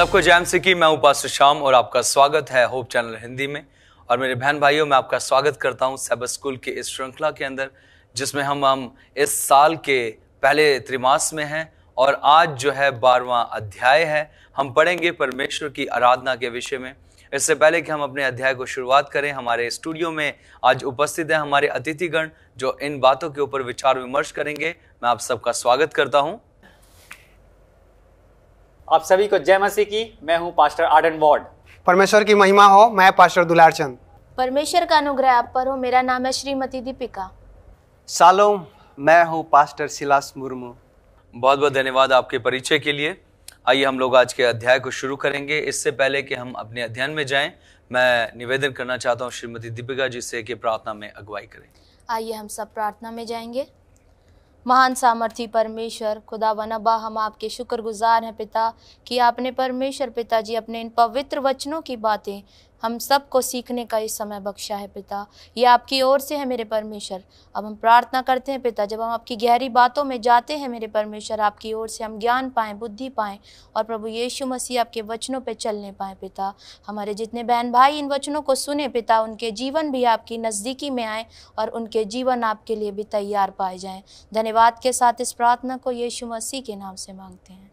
सबको जैम सिक्की मैं उपास शाम और आपका स्वागत है होप चैनल हिंदी में और मेरे बहन भाइयों मैं आपका स्वागत करता हूँ सब स्कूल के इस श्रृंखला के अंदर जिसमें हम हम इस साल के पहले त्रिमास में हैं और आज जो है बारवा अध्याय है हम पढ़ेंगे परमेश्वर की आराधना के विषय में इससे पहले कि हम अपने अध्याय को शुरुआत करें हमारे स्टूडियो में आज उपस्थित हैं हमारे अतिथिगण जो इन बातों के ऊपर विचार विमर्श करेंगे मैं आप सबका स्वागत करता हूँ आप सभी को जय मसीह की मैं हूँ पास्टर आर्डन वार्ड परमेश्वर की महिमा हो मैं पास्टर दुलार चंद परमेश्वर का अनुग्रह आप पर हो मेरा नाम है श्रीमती दीपिका सालोम मैं हूँ पास्टर सिलास मुर्मू बहुत बहुत धन्यवाद आपके परिचय के लिए आइए हम लोग आज के अध्याय को शुरू करेंगे इससे पहले कि हम अपने अध्ययन में जाएं मैं निवेदन करना चाहता हूं श्रीमती दीपिका जी से कि प्रार्थना में अगुवाई करें आइए हम सब प्रार्थना में जाएंगे महान सामर्थी परमेश्वर खुदा वनबा हम आपके शुक्रगुजार हैं पिता कि आपने परमेश्वर पिताजी अपने इन पवित्र वचनों की बातें हम सब को सीखने का इस समय बख्शा है पिता ये आपकी ओर से है मेरे परमेश्वर अब हम प्रार्थना करते हैं पिता जब हम आपकी गहरी बातों में जाते हैं मेरे परमेश्वर आपकी ओर से हम ज्ञान पाएँ बुद्धि पाएँ और प्रभु यीशु मसीह आपके वचनों पर चलने पाएँ पिता हमारे जितने बहन भाई इन वचनों को सुने पिता उनके जीवन भी आपकी नज़दीकी में आए और उनके जीवन आपके लिए भी तैयार पाए जाएँ धन्यवाद के साथ इस प्रार्थना को यीशु मसीह के नाम से मांगते हैं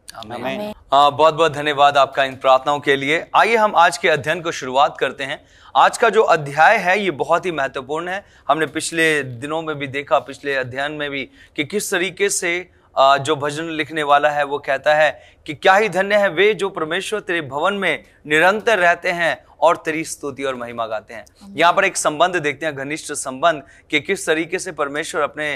बहुत बहुत धन्यवाद आपका इन प्रार्थनाओं के लिए आइए हम आज के अध्ययन को शुरुआत करते हैं आज का जो अध्याय है ये बहुत ही महत्वपूर्ण है हमने पिछले दिनों में भी देखा पिछले अध्ययन में भी कि किस तरीके से जो भजन लिखने वाला है वो कहता है कि क्या ही धन्य है वे जो परमेश्वर तेरे भवन में निरंतर रहते हैं और तेरी स्तुति और महिमा गाते हैं यहाँ पर एक संबंध देखते हैं घनिष्ठ संबंध कि किस तरीके से परमेश्वर अपने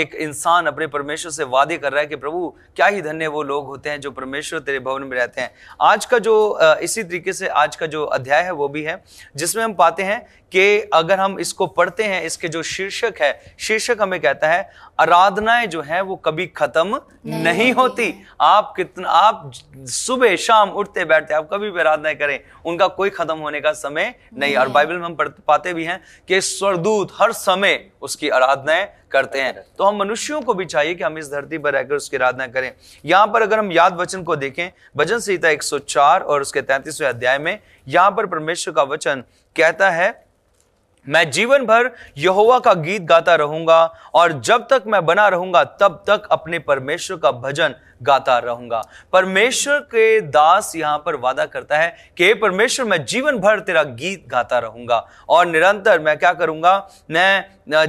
एक इंसान अपने परमेश्वर से वादे कर रहा है कि प्रभु क्या ही धन्य वो लोग होते हैं जो परमेश्वर तेरे भवन में रहते हैं आज का जो इसी तरीके से आज का जो अध्याय है वो भी है जिसमें हम पाते हैं कि अगर हम इसको पढ़ते हैं इसके जो शीर्षक है शीर्षक हमें कहता है आराधनाएं जो है वो कभी खत्म नहीं, नहीं होती आप कितना आप सुबह शाम उठते बैठते आप कभी भी आराधनाएं करें उनका कोई खत्म होने का समय नहीं, नहीं। और बाइबल में हम पढ़ पाते भी हैं कि स्वर्गदूत हर समय उसकी आराधनाएं करते हैं तो हम मनुष्यों को भी चाहिए कि हम इस धरती पर रहकर उसकी आराधना करें यहाँ पर अगर हम याद वचन को देखें भजन संहिता 104 और उसके तैंतीसवें अध्याय में यहाँ पर परमेश्वर का वचन कहता है मैं जीवन भर यहोवा का गीत गाता रहूंगा और जब तक मैं बना रहूंगा तब तक अपने परमेश्वर का भजन गाता रहूंगा परमेश्वर के दास यहां पर वादा करता है कि परमेश्वर मैं जीवन भर तेरा गीत गाता रहूंगा और निरंतर मैं क्या करूंगा मैं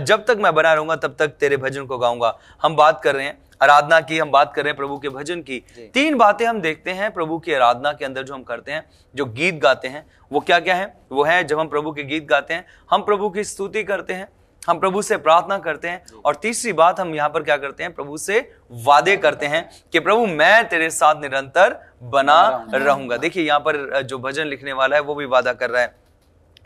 जब तक मैं बना रहूंगा तब तक तेरे भजन को गाऊंगा हम बात कर रहे हैं आराधना की हम बात कर रहे हैं प्रभु के भजन की तीन बातें हम देखते हैं प्रभु की आराधना के अंदर जो हम करते हैं जो गीत गाते हैं वो क्या क्या है वो है जब हम प्रभु के गीत गाते हैं हम प्रभु की स्तुति करते हैं हम प्रभु से प्रार्थना करते हैं और तीसरी बात हम यहाँ पर क्या करते हैं प्रभु से वादे करते हैं कि प्रभु मैं तेरे साथ निरंतर बना रहूंगा देखिए यहाँ पर जो भजन लिखने वाला है वो भी वादा कर रहा है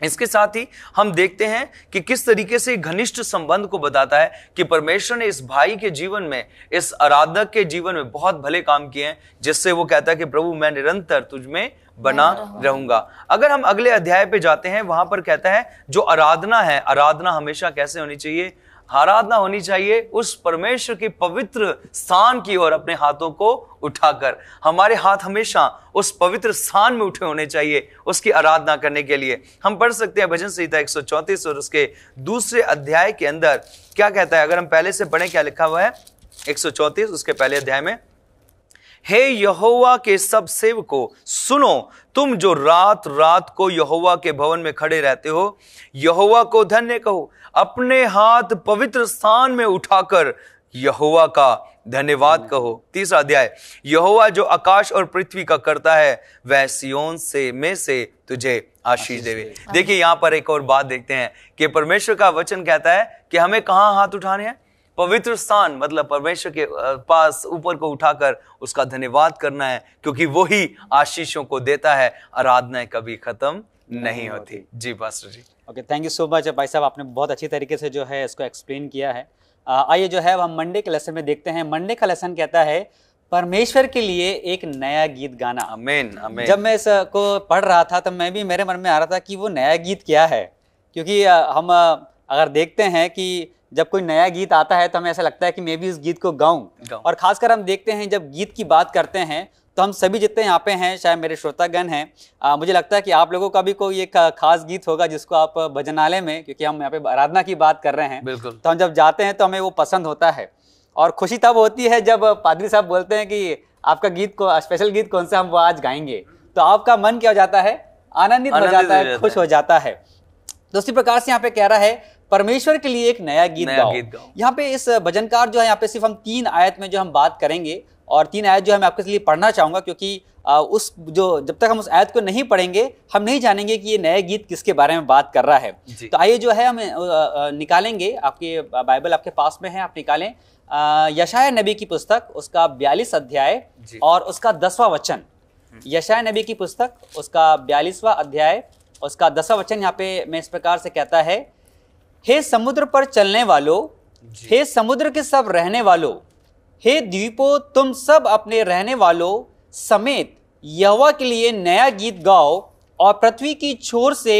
इसके साथ ही हम देखते हैं कि किस तरीके से घनिष्ठ संबंध को बताता है कि परमेश्वर ने इस भाई के जीवन में इस आराधक के जीवन में बहुत भले काम किए हैं जिससे वो कहता है कि प्रभु मैं निरंतर तुझ में बना रहूंगा अगर हम अगले अध्याय पे जाते हैं वहां पर कहता है जो आराधना है आराधना हमेशा कैसे होनी चाहिए आराधना होनी चाहिए उस परमेश्वर के पवित्र स्थान की ओर अपने हाथों को उठाकर हमारे हाथ हमेशा उस पवित्र स्थान में उठे होने चाहिए उसकी आराधना करने के लिए हम पढ़ सकते हैं भजन संहिता एक और उसके दूसरे अध्याय के अंदर क्या कहता है अगर हम पहले से पढ़े क्या लिखा हुआ है एक उसके पहले अध्याय में हे यहोवा के सब सेवको सुनो तुम जो रात रात को यहोवा के भवन में खड़े रहते हो यहोवा को धन्य कहो अपने हाथ पवित्र स्थान में उठाकर यहोवा का धन्यवाद कहो तीसरा अध्याय यहोवा जो आकाश और पृथ्वी का करता है वह सियोन से में से तुझे आशीष देवे देखिए यहां पर एक और बात देखते हैं कि परमेश्वर का वचन कहता है कि हमें कहाँ हाथ उठाने हैं पवित्र स्थान मतलब परमेश्वर के पास ऊपर को उठाकर उसका धन्यवाद करना है क्योंकि वो ही आशीषों को देता है आराधनाएं कभी खत्म नहीं, नहीं होती।, होती जी पास्टर जी okay thank you so much भाई साहब आपने बहुत अच्छी तरीके से जो है इसको एक्सप्लेन किया है आइए जो है हम मंडे के लेसन में देखते हैं मंडे का लेसन कहता है परमेश्वर के लिए एक नया गीत गाना अमेन अमेन जब मैं इसको पढ़ रहा था तब तो मैं भी मेरे मन में आ रहा था कि वो नया गीत क्या है क्योंकि हम अगर देखते हैं कि जब कोई नया गीत आता है तो हमें ऐसा लगता है कि मैं भी उस गीत को गाऊं और खासकर हम देखते हैं जब गीत की बात करते हैं तो हम सभी जितने यहाँ पे हैं शायद मेरे श्रोतागण हैं मुझे लगता है कि आप लोगों का भी कोई एक खास गीत होगा जिसको आप भजनालय में क्योंकि हम यहाँ पे आराधना की बात कर रहे हैं बिल्कुल तो हम जब जाते हैं तो हमें वो पसंद होता है और खुशी तब होती है जब पादरी साहब बोलते हैं कि आपका गीत को स्पेशल गीत कौन सा हम वो आज गाएंगे तो आपका मन क्या हो जाता है आनंदित हो जाता है खुश हो जाता है तो उसी प्रकार से यहाँ पे कह रहा है परमेश्वर के लिए एक नया गीत गाओ। यहाँ पे इस भजनकार जो है यहाँ पे सिर्फ हम तीन आयत में जो हम बात करेंगे और तीन आयत जो है मैं आपके लिए पढ़ना चाहूंगा क्योंकि उस जो जब तक हम उस आयत को नहीं पढ़ेंगे हम नहीं जानेंगे कि ये नया गीत किसके बारे में बात कर रहा है तो आइए जो है हम निकालेंगे आपके बाइबल आपके पास में है आप निकालें यशाया नबी की पुस्तक उसका बयालीस अध्याय और उसका दसवा वचन हम्म। यशाया नबी की पुस्तक उसका बयालीसवा अध्याय उसका दसवा वचन यहाँ पे मैं इस प्रकार से कहता है हे समुद्र पर चलने वालों हे समुद्र के सब रहने वालों हे द्वीपो तुम सब अपने रहने वालों समेत यहवा के लिए नया गीत गाओ और पृथ्वी की छोर से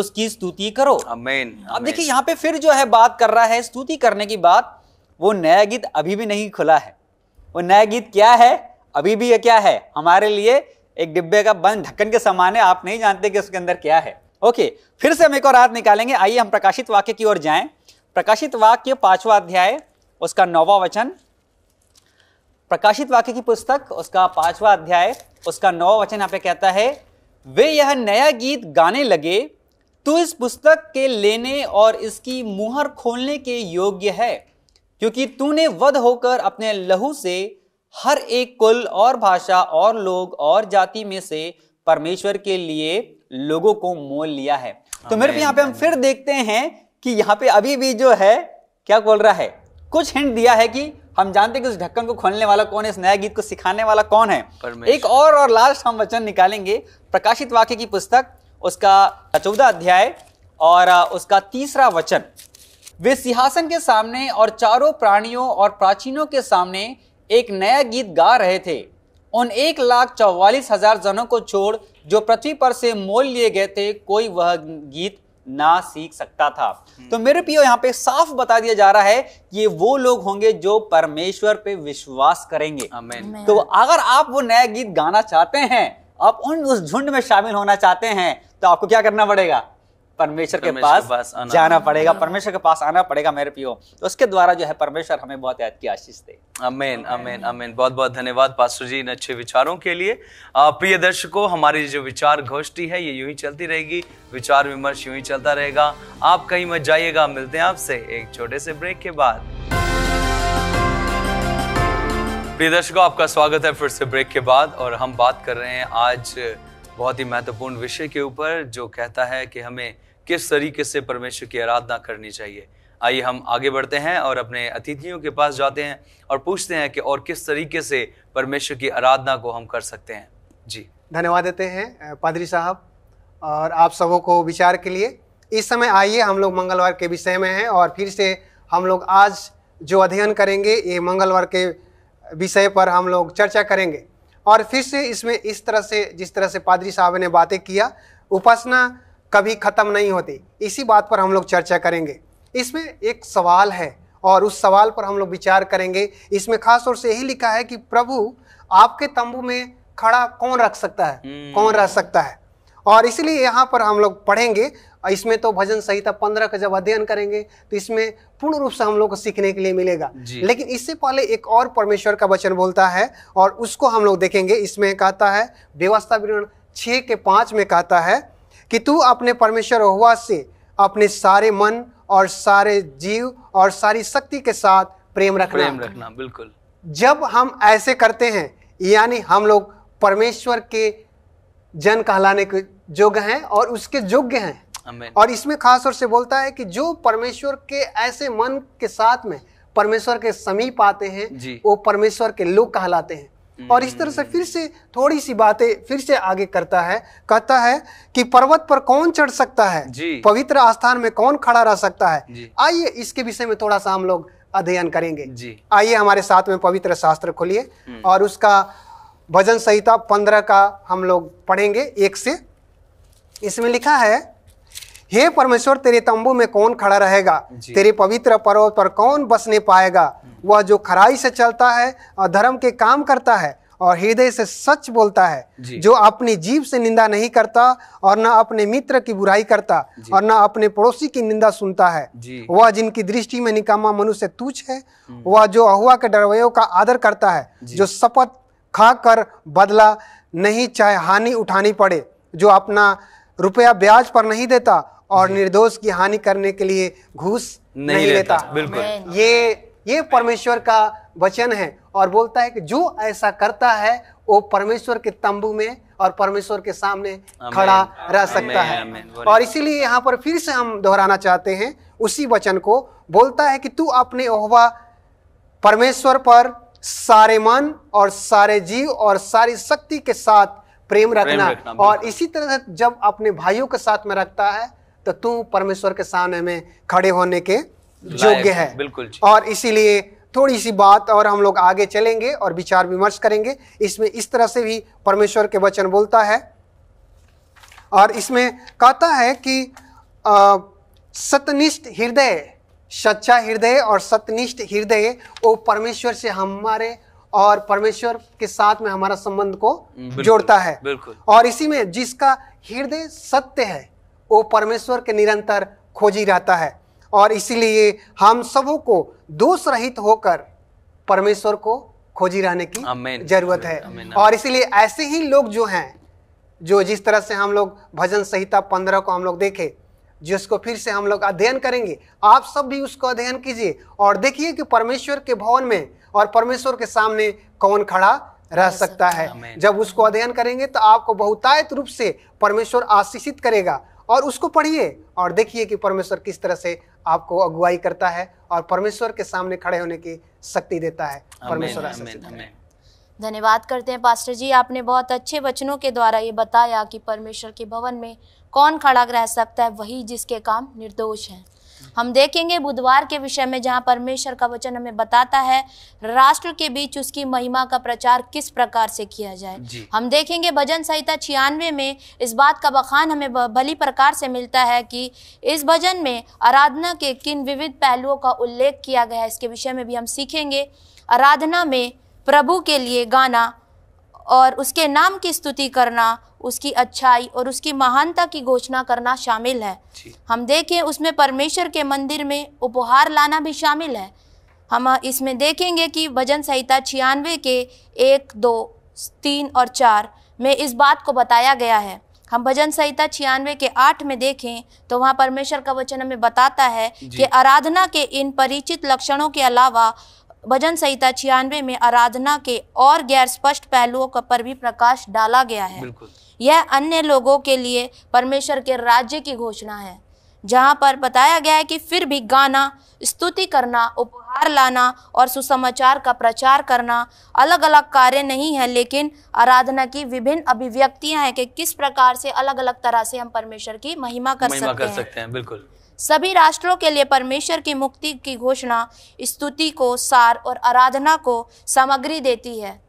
उसकी स्तुति करो अमेन अब देखिए यहाँ पे फिर जो है बात कर रहा है स्तुति करने की बात वो नया गीत अभी भी नहीं खुला है वो नया गीत क्या है अभी भी ये क्या है हमारे लिए एक डिब्बे का बंद ढक्कन के समान है आप नहीं जानते कि उसके अंदर क्या है ओके फिर से हम एक और रात निकालेंगे आइए हम प्रकाशित वाक्य की ओर जाएं प्रकाशित वाक्य पांचवा अध्याय उसका नौवा वचन प्रकाशित वाक्य की पुस्तक उसका पांचवा अध्याय उसका नौवा वचन यहाँ पे कहता है वे यह नया गीत गाने लगे तो इस पुस्तक के लेने और इसकी मुहर खोलने के योग्य है क्योंकि तूने वध होकर अपने लहू से हर एक कुल और भाषा और लोग और जाति में से परमेश्वर के लिए लोगों को मोल लिया है तो मेरे यहाँ पे हम फिर देखते हैं कि यहाँ पे अभी भी जो है क्या बोल रहा है कुछ हिंट दिया है कि हम जानते हैं कि उस ढक्कन को खोलने वाला कौन है इस नया गीत को सिखाने वाला कौन है एक और और लास्ट हम वचन निकालेंगे प्रकाशित वाक्य की पुस्तक उसका चौदह अध्याय और उसका तीसरा वचन वे सिंहासन के सामने और चारों प्राणियों और प्राचीनों के सामने एक नया गीत गा रहे थे उन एक लाख चौवालीस हजार जनों को छोड़ जो पृथ्वी पर से मोल लिए गए थे कोई वह गीत ना सीख सकता था हम्म। तो मेरे पियो यहाँ पे साफ बता दिया जा रहा है कि ये वो लोग होंगे जो परमेश्वर पे विश्वास करेंगे Amen. तो अगर आप वो नया गीत गाना चाहते हैं आप उन उस झुंड में शामिल होना चाहते हैं तो आपको क्या करना पड़ेगा परमेश्वर के पास, पास जाना पड़ेगा परमेश्वर के पास आना पड़ेगा मेरे पियो तो उसके द्वारा जो है परमेश्वर हमें बहुत याद की आशीष दे अमेन अमेन अमेन बहुत बहुत धन्यवाद पास्टर जी इन अच्छे विचारों के लिए प्रिय दर्शकों हमारी जो विचार गोष्ठी है ये यूं ही चलती रहेगी विचार विमर्श यूं ही चलता रहेगा आप कहीं मत जाइएगा मिलते हैं आपसे एक छोटे से ब्रेक के बाद प्रिय दर्शकों आपका स्वागत है फिर से ब्रेक के बाद और हम बात कर रहे हैं आज बहुत ही महत्वपूर्ण विषय के ऊपर जो कहता है कि हमें किस तरीके से परमेश्वर की आराधना करनी चाहिए आइए हम आगे बढ़ते हैं और अपने अतिथियों के पास जाते हैं और पूछते हैं कि और किस तरीके से परमेश्वर की आराधना को हम कर सकते हैं जी धन्यवाद देते हैं पादरी साहब और आप सबों को विचार के लिए इस समय आइए हम लोग मंगलवार के विषय में हैं और फिर से हम लोग आज जो अध्ययन करेंगे ये मंगलवार के विषय पर हम लोग चर्चा करेंगे और फिर से इसमें इस तरह से जिस तरह से पादरी साहब ने बातें किया उपासना कभी ख़त्म नहीं होती इसी बात पर हम लोग चर्चा करेंगे इसमें एक सवाल है और उस सवाल पर हम लोग विचार करेंगे इसमें खास तौर से यही लिखा है कि प्रभु आपके तंबू में खड़ा कौन रख सकता है हम्म। कौन रह सकता है और इसलिए यहाँ पर हम लोग पढ़ेंगे इसमें तो भजन संहिता पंद्रह का जब अध्ययन करेंगे तो इसमें पूर्ण रूप से हम लोग को सीखने के लिए मिलेगा लेकिन इससे पहले एक और परमेश्वर का वचन बोलता है और उसको हम लोग देखेंगे इसमें कहता है व्यवस्था विवरण छः के पाँच में कहता है कि तू अपने परमेश्वर होवा से अपने सारे मन और सारे जीव और सारी शक्ति के साथ प्रेम रखना प्रेम रखना बिल्कुल जब हम ऐसे करते हैं यानी हम लोग परमेश्वर के जन कहलाने के योग्य हैं और उसके योग्य हैं और इसमें खास तौर से बोलता है कि जो परमेश्वर के ऐसे मन के साथ में परमेश्वर के समीप आते हैं वो परमेश्वर के लोग कहलाते हैं और इस तरह से फिर से थोड़ी सी बातें फिर से आगे करता है कहता है कि पर्वत पर कौन चढ़ सकता है पवित्र स्थान में कौन खड़ा रह सकता है आइए इसके विषय में थोड़ा सा हम लोग अध्ययन करेंगे आइए हमारे साथ में पवित्र शास्त्र खोलिए हम्म। और उसका भजन संहिता पंद्रह का हम लोग पढ़ेंगे एक से इसमें लिखा है हे परमेश्वर तेरे तंबू में कौन खड़ा रहेगा तेरे पवित्र पर्वत पर कौन बसने पाएगा वह जो खराई से चलता है और धर्म के काम करता है और हृदय से सच बोलता है जो अपनी जीव से निंदा नहीं करता और न अपने मित्र की बुराई करता और न अपने पड़ोसी की निंदा सुनता है वह जिनकी दृष्टि में निकम्मा मनुष्य तुच्छ है हम्म। वह जो अहुआ के डरवयों का आदर करता है जो शपथ खा कर बदला नहीं चाहे हानि उठानी पड़े जो अपना रुपया ब्याज पर नहीं देता और निर्दोष की हानि करने के लिए घूस नहीं, नहीं लेता बिल्कुल ये ये परमेश्वर का वचन है और बोलता है कि जो ऐसा करता है वो परमेश्वर के तंबू में और परमेश्वर के सामने खड़ा रह सकता है और इसीलिए यहाँ पर फिर से हम दोहराना चाहते हैं उसी वचन को बोलता है कि तू अपने ओहवा परमेश्वर पर सारे मन और सारे जीव और सारी शक्ति के साथ प्रेम रखना और इसी तरह जब अपने भाइयों के साथ में रखता है तो तू परमेश्वर के सामने में खड़े होने के योग्य है बिल्कुल और इसीलिए थोड़ी सी बात और हम लोग आगे चलेंगे और विचार विमर्श करेंगे इसमें इस तरह से भी परमेश्वर के वचन बोलता है और इसमें कहता है कि सत्यनिष्ठ सतनिष्ठ हृदय सच्चा हृदय और सतनिष्ठ हृदय वो परमेश्वर से हमारे और परमेश्वर के साथ में हमारा संबंध को जोड़ता है और इसी में जिसका हृदय सत्य है वो परमेश्वर के निरंतर खोजी रहता है और इसीलिए हम सबों को दोष रहित होकर परमेश्वर को खोजी रहने की जरूरत है Amen. और इसीलिए ऐसे ही लोग जो हैं जो जिस तरह से हम लोग भजन संहिता पंद्रह को हम लोग देखे जिसको फिर से हम लोग अध्ययन करेंगे आप सब भी उसको अध्ययन कीजिए और देखिए कि परमेश्वर के भवन में और परमेश्वर के सामने कौन खड़ा रह सकता है जब उसको अध्ययन करेंगे तो आपको बहुतायत रूप से परमेश्वर आशीषित करेगा और उसको पढ़िए और देखिए कि परमेश्वर किस तरह से आपको अगुवाई करता है और परमेश्वर के सामने खड़े होने की शक्ति देता है परमेश्वर धन्यवाद करते हैं पास्टर जी आपने बहुत अच्छे वचनों के द्वारा ये बताया कि परमेश्वर के भवन में कौन खड़ा रह सकता है वही जिसके काम निर्दोष हैं हम देखेंगे बुधवार के विषय में जहां परमेश्वर का वचन हमें बताता है राष्ट्र के बीच उसकी महिमा का प्रचार किस प्रकार से किया जाए हम देखेंगे भजन संहिता छियानवे में इस बात का बखान हमें भली प्रकार से मिलता है कि इस भजन में आराधना के किन विविध पहलुओं का उल्लेख किया गया है इसके विषय में भी हम सीखेंगे आराधना में प्रभु के लिए गाना और उसके नाम की स्तुति करना उसकी अच्छाई और उसकी महानता की घोषणा करना शामिल है हम देखें उसमें परमेश्वर के मंदिर में उपहार लाना भी शामिल है हम इसमें देखेंगे कि भजन संहिता छियानवे के एक दो तीन और चार में इस बात को बताया गया है हम भजन संहिता छियानवे के आठ में देखें तो वहाँ परमेश्वर का वचन हमें बताता है कि आराधना के इन परिचित लक्षणों के अलावा भजन संहिता छियानवे में आराधना के और गैर स्पष्ट पहलुओं का पर भी प्रकाश डाला गया है यह अन्य लोगों के लिए परमेश्वर के राज्य की घोषणा है जहाँ पर बताया गया है कि फिर भी गाना स्तुति करना उपहार लाना और सुसमाचार का प्रचार करना अलग अलग कार्य नहीं है लेकिन आराधना की विभिन्न अभिव्यक्तियां हैं कि किस प्रकार से अलग अलग तरह से हम परमेश्वर की महिमा कर महिमा सकते कर हैं सकते हैं बिल्कुल सभी राष्ट्रों के लिए परमेश्वर की मुक्ति की घोषणा स्तुति को सार और आराधना को सामग्री देती है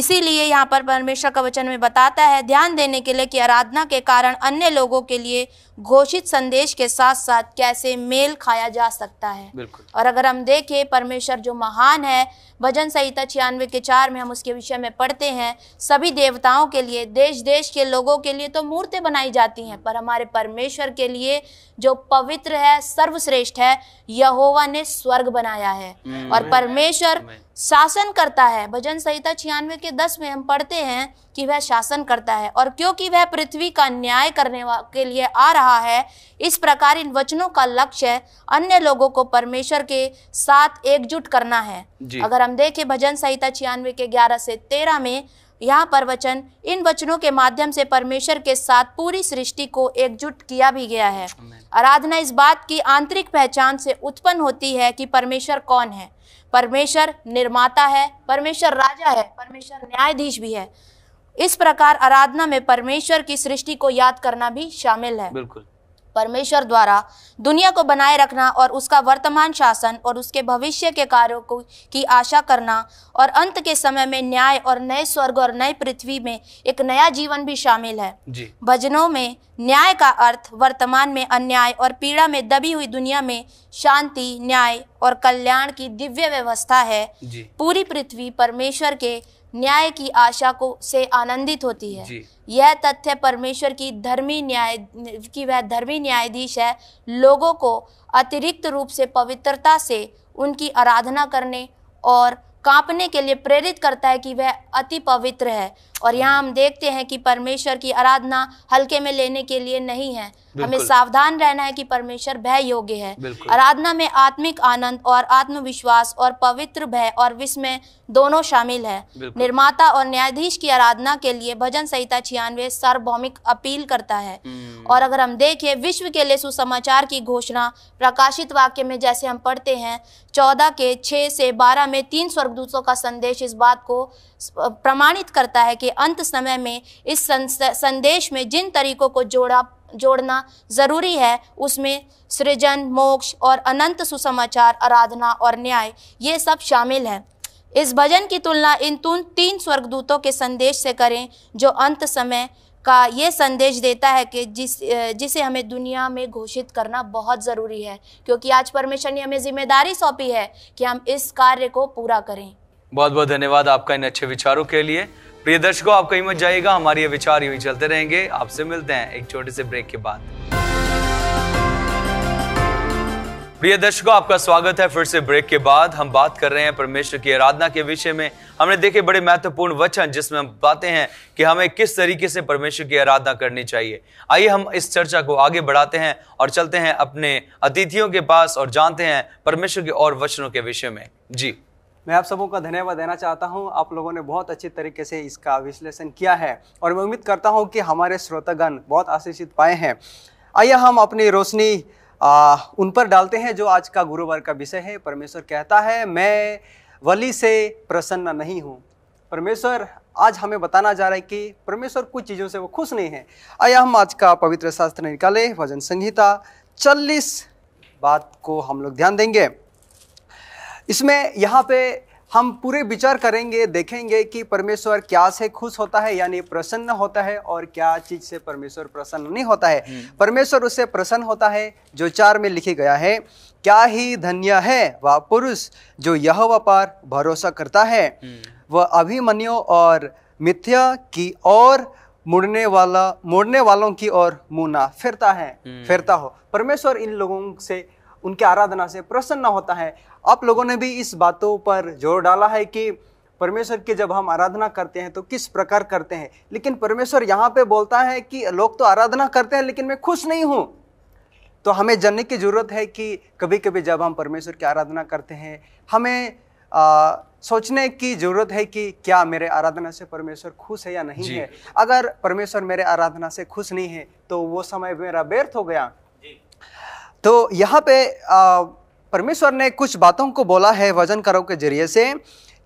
इसीलिए यहाँ पर परमेश्वर का वचन में बताता है ध्यान देने के लिए कि आराधना के कारण अन्य लोगों के लिए घोषित संदेश के साथ साथ कैसे मेल खाया जा सकता है और अगर हम देखें परमेश्वर जो महान है भजन संहिता छियानवे के चार में हम उसके विषय में पढ़ते हैं सभी देवताओं के लिए देश देश के लोगों के लिए तो मूर्तें बनाई जाती हैं पर हमारे परमेश्वर के लिए जो पवित्र है सर्वश्रेष्ठ है यहोवा ने स्वर्ग बनाया है हम्म। और परमेश्वर हम्म। शासन करता है भजन संहिता छियानवे के दस में हम पढ़ते हैं कि वह शासन करता है और क्योंकि वह पृथ्वी का न्याय करने के लिए आ रहा रहा है इस प्रकार इन वचनों का लक्ष्य अन्य लोगों को परमेश्वर के साथ एकजुट करना है अगर हम देखें भजन संहिता छियानवे के ग्यारह से तेरह में यहाँ पर वचन इन वचनों के माध्यम से परमेश्वर के साथ पूरी सृष्टि को एकजुट किया भी गया है आराधना इस बात की आंतरिक पहचान से उत्पन्न होती है कि परमेश्वर कौन है परमेश्वर निर्माता है परमेश्वर राजा है परमेश्वर न्यायाधीश भी है इस प्रकार आराधना में परमेश्वर की सृष्टि को याद करना भी शामिल है बिल्कुल परमेश्वर द्वारा दुनिया को बनाए रखना और उसका वर्तमान शासन और उसके भविष्य के कार्यों को की आशा करना और अंत के समय में न्याय और नए स्वर्ग और नए पृथ्वी में एक नया जीवन भी शामिल है जी। भजनों में न्याय का अर्थ वर्तमान में अन्याय और पीड़ा में दबी हुई दुनिया में शांति न्याय और कल्याण की दिव्य व्यवस्था है पूरी पृथ्वी परमेश्वर के न्याय की आशा को से आनंदित होती है यह तथ्य परमेश्वर की धर्मी न्याय की वह धर्मी न्यायाधीश है लोगों को अतिरिक्त रूप से पवित्रता से उनकी आराधना करने और कांपने के लिए प्रेरित करता है कि वह अति पवित्र है और यहाँ हम देखते हैं कि परमेश्वर की आराधना हल्के में लेने के लिए नहीं है हमें सावधान रहना है कि परमेश्वर भय योग्य है आराधना में आत्मिक आनंद और आत्मविश्वास और पवित्र भय और विस्मय दोनों शामिल है निर्माता और न्यायाधीश की आराधना के लिए भजन संहिता छियानवे सार्वभौमिक अपील करता है हम्म। और अगर हम देखें विश्व के लिए सुसमाचार की घोषणा प्रकाशित वाक्य में जैसे हम पढ़ते हैं चौदह के छः से बारह में तीन स्वर्गदूतों का संदेश इस बात को प्रमाणित करता है कि अंत समय में इस संदेश में जिन तरीकों को जोड़ा जोड़ना ज़रूरी है उसमें सृजन मोक्ष और अनंत सुसमाचार आराधना और न्याय ये सब शामिल हैं इस भजन की तुलना इन तुन तीन स्वर्गदूतों के संदेश से करें जो अंत समय का ये संदेश देता है कि जिस जिसे हमें दुनिया में घोषित करना बहुत ज़रूरी है क्योंकि आज परमेश्वर ने हमें जिम्मेदारी सौंपी है कि हम इस कार्य को पूरा करें बहुत बहुत धन्यवाद आपका इन अच्छे विचारों के लिए प्रिय दर्शकों आप कहीं मत जाइएगा हमारे ये विचार यूं ही चलते रहेंगे आपसे मिलते हैं एक छोटे से ब्रेक के बाद प्रिय दर्शकों आपका स्वागत है फिर से ब्रेक के बाद हम बात कर रहे हैं परमेश्वर की आराधना के विषय में हमने देखे बड़े महत्वपूर्ण वचन जिसमें हम बातें हैं कि हमें किस तरीके से परमेश्वर की आराधना करनी चाहिए आइए हम इस चर्चा को आगे बढ़ाते हैं और चलते हैं अपने अतिथियों के पास और जानते हैं परमेश्वर के और वचनों के विषय में जी मैं आप सबों का धन्यवाद देना चाहता हूं आप लोगों ने बहुत अच्छे तरीके से इसका विश्लेषण किया है और मैं उम्मीद करता हूं कि हमारे श्रोतागण बहुत आशीषित पाए हैं आइए हम अपनी रोशनी आ, उन पर डालते हैं जो आज का गुरुवार का विषय है परमेश्वर कहता है मैं वली से प्रसन्न नहीं हूँ परमेश्वर आज हमें बताना जा रहा है कि परमेश्वर कुछ चीज़ों से वो खुश नहीं है आइए हम आज का पवित्र शास्त्र निकाले भजन संहिता चालीस बात को हम लोग ध्यान देंगे इसमें यहाँ पे हम पूरे विचार करेंगे देखेंगे कि परमेश्वर क्या से खुश होता है यानी प्रसन्न होता है और क्या चीज से परमेश्वर प्रसन्न नहीं होता है हम्म। परमेश्वर उससे प्रसन्न होता है जो चार में लिखी गया है क्या ही धन्य है वह पुरुष जो यह व्यापार भरोसा करता है हम्म। वह अभिमन्यु और मिथ्या की और मुड़ने वाला मुड़ने वालों की ओर मुंह ना फिरता है हम्म। फिरता हो परमेश्वर इन लोगों से उनकी आराधना से प्रसन्न होता है आप लोगों ने भी इस बातों पर जोर डाला है कि परमेश्वर की जब हम आराधना करते हैं तो किस प्रकार करते हैं लेकिन परमेश्वर यहाँ पे बोलता है कि लोग तो आराधना करते हैं लेकिन मैं खुश नहीं हूँ तो हमें जानने की ज़रूरत है कि कभी कभी जब हम परमेश्वर की आराधना करते हैं हमें आ, सोचने की ज़रूरत है कि क्या मेरे आराधना से परमेश्वर खुश है या नहीं है अगर परमेश्वर मेरे आराधना से खुश नहीं है तो वो समय मेरा व्यर्थ हो गया तो यहाँ पे परमेश्वर ने कुछ बातों को बोला है वजन करो के जरिए से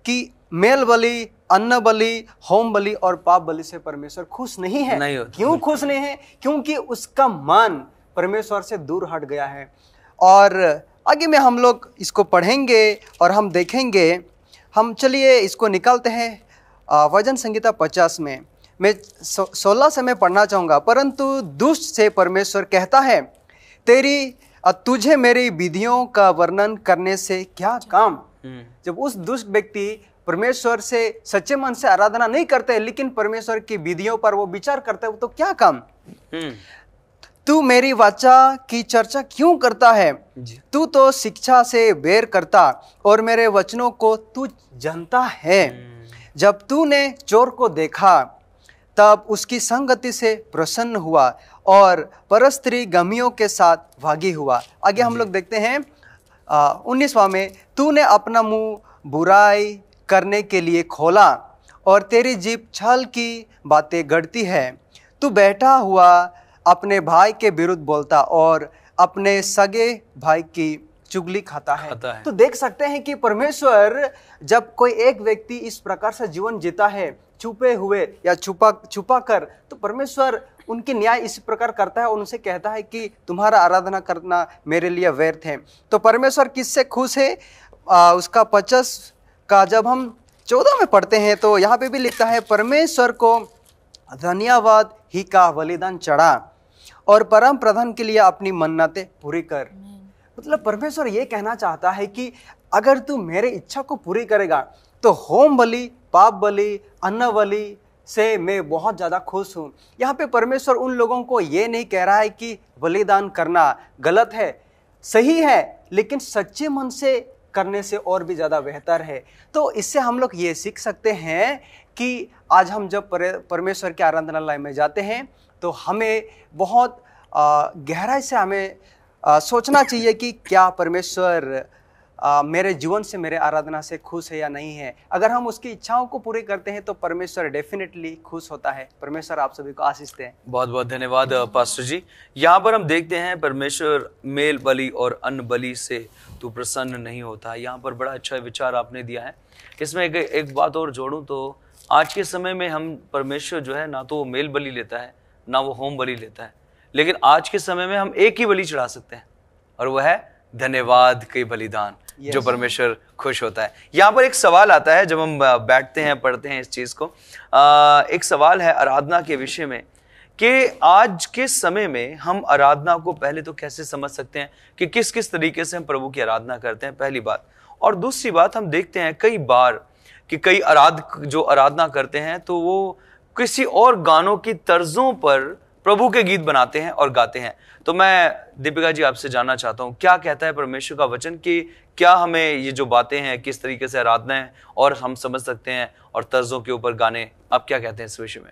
कि मेल बलि अन्न बलि होम बलि और पाप बलि से परमेश्वर खुश नहीं है नहीं क्यों खुश नहीं है क्योंकि उसका मान परमेश्वर से दूर हट गया है और आगे में हम लोग इसको पढ़ेंगे और हम देखेंगे हम चलिए इसको निकालते हैं वजन संहिता पचास में मैं सोलह से मैं पढ़ना चाहूँगा परंतु दुष्ट से परमेश्वर कहता है तेरी तुझे मेरी विधियों का वर्णन करने से क्या काम हम्म। जब उस दुष्ट व्यक्ति परमेश्वर से सच्चे मन से आराधना नहीं करते है, लेकिन परमेश्वर की विधियों पर वो विचार करते हैं तो क्या काम हम्म। तू मेरी वाचा की चर्चा क्यों करता है तू तो शिक्षा से बेर करता और मेरे वचनों को तू जानता है हम्म। जब तूने चोर को देखा तब उसकी संगति से प्रसन्न हुआ और परस्त्री गमियों के साथ भागी हुआ आगे हम लोग देखते हैं उन्नीसवा में तूने अपना मुंह बुराई करने के लिए खोला और तेरी जीप छल की बातें गढ़ती है तू बैठा हुआ अपने भाई के विरुद्ध बोलता और अपने सगे भाई की चुगली खाता है।, खाता है तो देख सकते हैं कि परमेश्वर जब कोई एक व्यक्ति इस प्रकार से जीवन जीता है छुपे हुए या छुपा छुपा कर तो परमेश्वर उनकी न्याय इस प्रकार करता है और उनसे कहता है कि तुम्हारा आराधना करना मेरे लिए व्यर्थ है तो परमेश्वर किससे खुश है आ, उसका पचस का जब हम चौदह में पढ़ते हैं तो यहाँ पे भी लिखता है परमेश्वर को धन्यवाद ही का बलिदान चढ़ा और परम प्रधान के लिए अपनी मन्नतें पूरी कर मतलब परमेश्वर ये कहना चाहता है कि अगर तू मेरे इच्छा को पूरी करेगा तो होम बलि पाप बलि अन्न बलि से मैं बहुत ज़्यादा खुश हूँ यहाँ पे परमेश्वर उन लोगों को ये नहीं कह रहा है कि बलिदान करना गलत है सही है लेकिन सच्चे मन से करने से और भी ज़्यादा बेहतर है तो इससे हम लोग ये सीख सकते हैं कि आज हम जब परमेश्वर के आराधनालय में जाते हैं तो हमें बहुत गहराई से हमें सोचना चाहिए कि क्या परमेश्वर आ, मेरे जीवन से मेरे आराधना से खुश है या नहीं है अगर हम उसकी इच्छाओं को पूरे करते हैं तो परमेश्वर डेफिनेटली खुश होता है परमेश्वर आप सभी को आशीष दें बहुत बहुत धन्यवाद पास्टर जी यहाँ पर हम देखते हैं परमेश्वर मेल बलि और अन्न बलि से तो प्रसन्न नहीं होता यहाँ पर बड़ा अच्छा विचार आपने दिया है इसमें एक, एक बात और जोड़ूँ तो आज के समय में हम परमेश्वर जो है ना तो वो मेल बलि लेता है ना वो होम बलि लेता है लेकिन आज के समय में हम एक ही बलि चढ़ा सकते हैं और वह है धन्यवाद के बलिदान जो परमेश्वर खुश होता है यहाँ पर एक सवाल आता है जब हम बैठते हैं पढ़ते हैं इस चीज़ को आ, एक सवाल है आराधना के विषय में कि आज के समय में हम आराधना को पहले तो कैसे समझ सकते हैं कि किस किस तरीके से हम प्रभु की आराधना करते हैं पहली बात और दूसरी बात हम देखते हैं कई बार कि कई आराध जो आराधना करते हैं तो वो किसी और गानों की तर्जों पर प्रभु के गीत बनाते हैं और गाते हैं तो मैं दीपिका जी आपसे जानना चाहता हूँ क्या कहता है परमेश्वर का वचन कि क्या हमें ये जो बातें हैं किस तरीके से आराधना है और हम समझ सकते हैं और तर्जों के ऊपर गाने आप क्या कहते हैं इस विषय में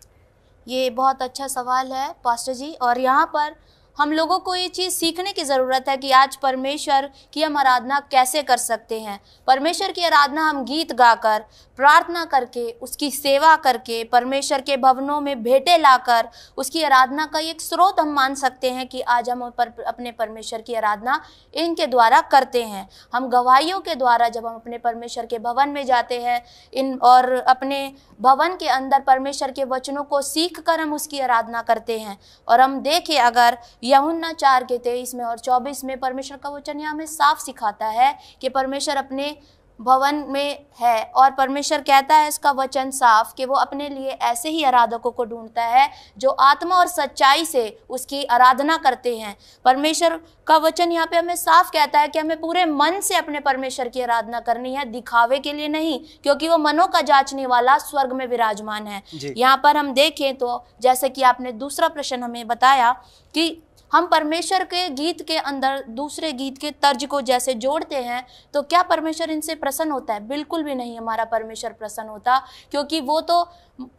ये बहुत अच्छा सवाल है पास्टर जी और यहाँ पर हम लोगों को ये चीज़ सीखने की ज़रूरत है कि आज परमेश्वर की हम आराधना कैसे कर सकते हैं परमेश्वर की आराधना हम गीत गाकर प्रार्थना करके उसकी सेवा करके परमेश्वर के भवनों में भेंटे लाकर उसकी आराधना का एक स्रोत हम मान सकते हैं कि आज हम पर, अपने परमेश्वर की आराधना इनके द्वारा करते हैं हम गवाहियों के द्वारा जब हम अपने परमेश्वर के भवन में जाते हैं इन और अपने भवन के अंदर परमेश्वर के वचनों को सीख कर हम उसकी आराधना करते हैं और हम देखें अगर चार के तेईस में और चौबीस में परमेश्वर का वचन यह हमें साफ सिखाता है कि परमेश्वर अपने भवन में है और परमेश्वर कहता है इसका वचन साफ कि वो अपने लिए ऐसे ही आराधकों को ढूंढता है जो आत्मा और सच्चाई से उसकी आराधना करते हैं परमेश्वर का वचन यहाँ पे हमें साफ कहता है कि हमें पूरे मन से अपने परमेश्वर की आराधना करनी है दिखावे के लिए नहीं क्योंकि वो मनों का जांचने वाला स्वर्ग में विराजमान है यहाँ पर हम देखें तो जैसे कि आपने दूसरा प्रश्न हमें बताया कि हम परमेश्वर के गीत के अंदर दूसरे गीत के तर्ज को जैसे जोड़ते हैं तो क्या परमेश्वर इनसे प्रसन्न होता है बिल्कुल भी नहीं हमारा परमेश्वर प्रसन्न होता क्योंकि वो तो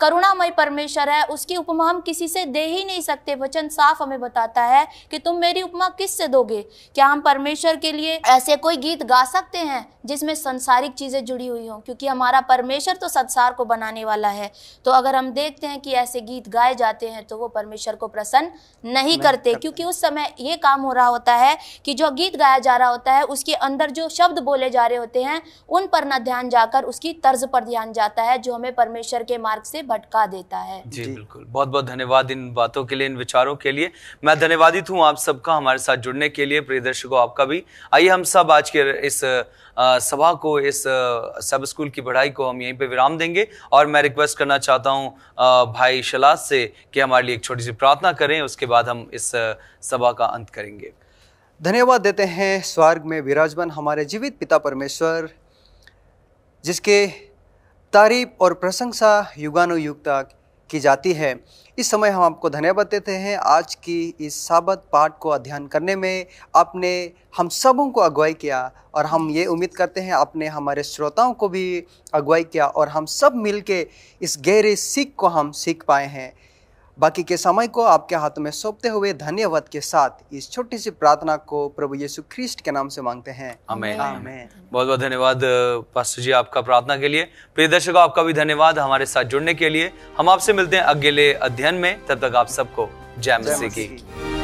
करुणामय परमेश्वर है उसकी उपमा हम किसी से दे ही नहीं सकते वचन साफ हमें बताता है कि तुम मेरी उपमा किस से दोगे क्या हम परमेश्वर के लिए ऐसे कोई गीत गा सकते हैं जिसमें संसारिक चीज़ें जुड़ी हुई हों क्योंकि हमारा परमेश्वर तो संसार को बनाने वाला है तो अगर हम देखते हैं कि ऐसे गीत गाए जाते हैं तो वो परमेश्वर को प्रसन्न नहीं करते क्योंकि उस समय ये काम हो रहा होता है कि जो गीत गाया जा रहा होता है उसके अंदर जो शब्द बोले जा रहे होते हैं उन पर ना ध्यान जाकर उसकी तर्ज पर ध्यान जाता है जो हमें परमेश्वर के मार्ग से भटका देता है जी, बिल्कुल बहुत बहुत धन्यवाद इन बातों के लिए इन विचारों के लिए मैं धन्यवादित हूँ आप सबका हमारे साथ जुड़ने के लिए प्रिय दर्शकों आपका भी आइए हम सब आज के इस सभा को इस सब स्कूल की पढ़ाई को हम यहीं पे विराम देंगे और मैं रिक्वेस्ट करना चाहता हूँ भाई शलाज से कि हमारे लिए एक छोटी सी प्रार्थना करें उसके बाद हम इस सभा का अंत करेंगे धन्यवाद देते हैं स्वर्ग में विराजमान हमारे जीवित पिता परमेश्वर जिसके तारीफ और प्रशंसा युगानुयुग तक की जाती है इस समय हम आपको धन्यवाद देते हैं आज की इस साबत पाठ को अध्ययन करने में आपने हम सबों को अगुवाई किया और हम ये उम्मीद करते हैं आपने हमारे श्रोताओं को भी अगुवाई किया और हम सब मिलके इस गहरे सीख को हम सीख पाए हैं बाकी के समय को आपके हाथ में सौंपते हुए धन्यवाद के साथ इस छोटी सी प्रार्थना को प्रभु यीशु ख्रीस्ट के नाम से मांगते हैं आमें। आमें। बहुत बहुत धन्यवाद पास्टर जी आपका प्रार्थना के लिए प्रिय दर्शकों आपका भी धन्यवाद हमारे साथ जुड़ने के लिए हम आपसे मिलते हैं अगले अध्ययन में तब तक आप सबको जय मसीह की